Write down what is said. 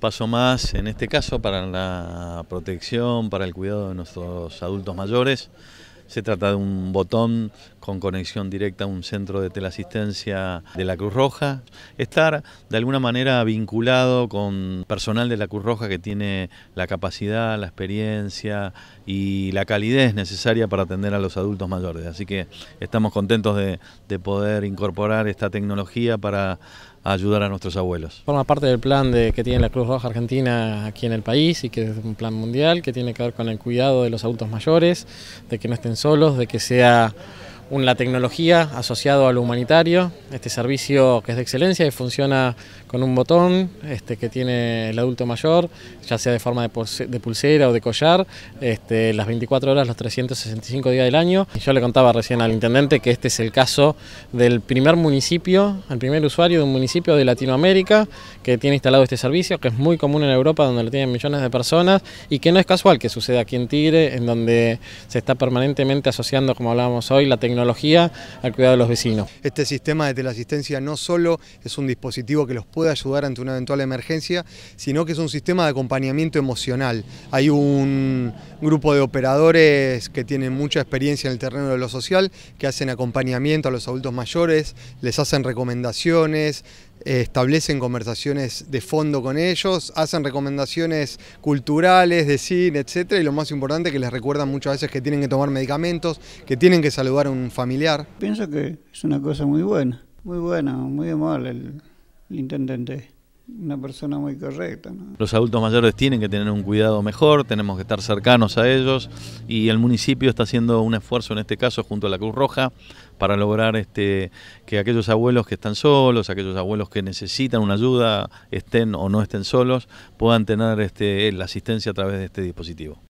paso más, en este caso, para la protección, para el cuidado de nuestros adultos mayores. Se trata de un botón con conexión directa a un centro de teleasistencia de la Cruz Roja, estar de alguna manera vinculado con personal de la Cruz Roja que tiene la capacidad, la experiencia y la calidez necesaria para atender a los adultos mayores. Así que estamos contentos de, poder incorporar esta tecnología para ayudar a nuestros abuelos. Forma parte del plan de, que tiene la Cruz Roja Argentina aquí en el país y que es un plan mundial que tiene que ver con el cuidado de los adultos mayores, de que no estén solos, de que sea la tecnología asociado a lo humanitario, este servicio que es de excelencia y funciona con un botón este, que tiene el adulto mayor, ya sea de forma de pulsera o de collar, este, las 24 horas, los 365 días del año. Yo le contaba recién al intendente que este es el caso del primer municipio, el primer usuario de un municipio de Latinoamérica que tiene instalado este servicio, que es muy común en Europa, donde lo tienen millones de personas y que no es casual que suceda aquí en Tigre, en donde se está permanentemente asociando, como hablábamos hoy, la tecnología tecnología al cuidado de los vecinos. Este sistema de teleasistencia no solo es un dispositivo que los puede ayudar ante una eventual emergencia, sino que es un sistema de acompañamiento emocional. Hay un grupo de operadores que tienen mucha experiencia en el terreno de lo social, que hacen acompañamiento a los adultos mayores, les hacen recomendaciones, eh, establecen conversaciones de fondo con ellos, hacen recomendaciones culturales, de cine, etcétera, y lo más importante que les recuerdan muchas veces que tienen que tomar medicamentos, que tienen que saludar a un familiar. Pienso que es una cosa muy buena, muy buena, muy amable el intendente una persona muy correcta. Los adultos mayores tienen que tener un cuidado mejor, tenemos que estar cercanos a ellos y el municipio está haciendo un esfuerzo en este caso junto a la Cruz Roja para lograr este, que aquellos abuelos que están solos, aquellos abuelos que necesitan una ayuda, estén o no estén solos, puedan tener este, la asistencia a través de este dispositivo.